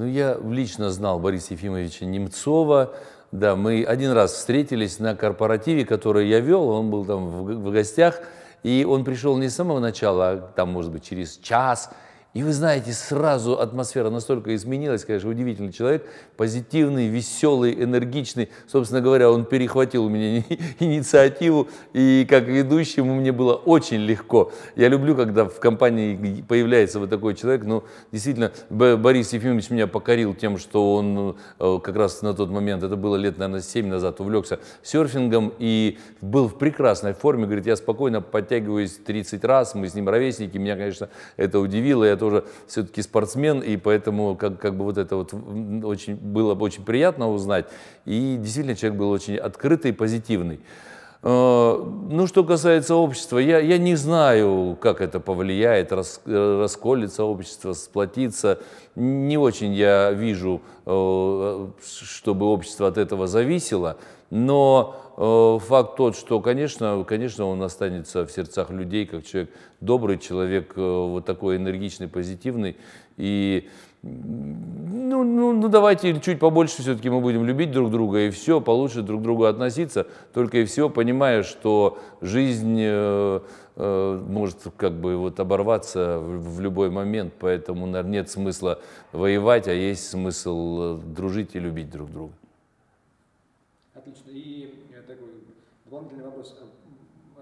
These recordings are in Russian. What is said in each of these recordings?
Ну, я лично знал Бориса Ефимовича Немцова. Да, мы один раз встретились на корпоративе, который я вел, он был там в, в гостях, и он пришел не с самого начала, а там, может быть, через час, и вы знаете, сразу атмосфера настолько изменилась, конечно, удивительный человек, позитивный, веселый, энергичный. Собственно говоря, он перехватил у меня инициативу, и как ведущему мне было очень легко. Я люблю, когда в компании появляется вот такой человек. Но ну, действительно, Борис Ефимович меня покорил тем, что он э, как раз на тот момент, это было лет, наверное, 7 назад, увлекся серфингом и был в прекрасной форме. Говорит, я спокойно подтягиваюсь 30 раз, мы с ним ровесники. Меня, конечно, это удивило, тоже все-таки спортсмен, и поэтому как, как бы вот это вот очень, было бы очень приятно узнать. И действительно человек был очень открытый, позитивный. Э, ну, что касается общества, я, я не знаю, как это повлияет, рас, э, расколется общество, сплотится. Не очень я вижу, э, чтобы общество от этого зависело. Но э, факт тот, что, конечно, конечно, он останется в сердцах людей, как человек добрый, человек э, вот такой энергичный, позитивный. И ну, ну, ну давайте чуть побольше все-таки мы будем любить друг друга и все, получше друг к другу относиться, только и всего понимая, что жизнь э, э, может как бы вот оборваться в, в любой момент, поэтому наверное, нет смысла воевать, а есть смысл э, дружить и любить друг друга. Отлично. И э, такой дополнительный вопрос.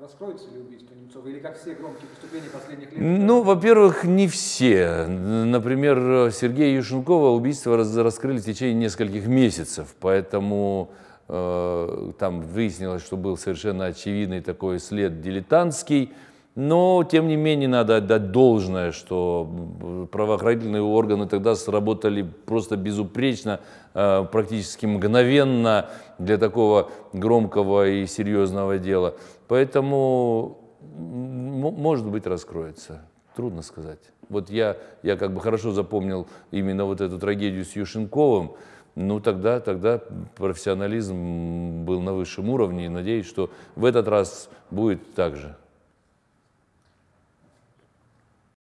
Раскроется ли убийство Немцова или как все громкие преступления последних лет? Ну, во-первых, не все. Например, Сергея Юшенкова убийство раскрыли в течение нескольких месяцев, поэтому э, там выяснилось, что был совершенно очевидный такой след дилетантский. Но, тем не менее, надо отдать должное, что правоохранительные органы тогда сработали просто безупречно, э, практически мгновенно для такого громкого и серьезного дела. Поэтому, может быть, раскроется. Трудно сказать. Вот я, я как бы хорошо запомнил именно вот эту трагедию с Юшенковым, ну, тогда, тогда профессионализм был на высшем уровне, и надеюсь, что в этот раз будет так же.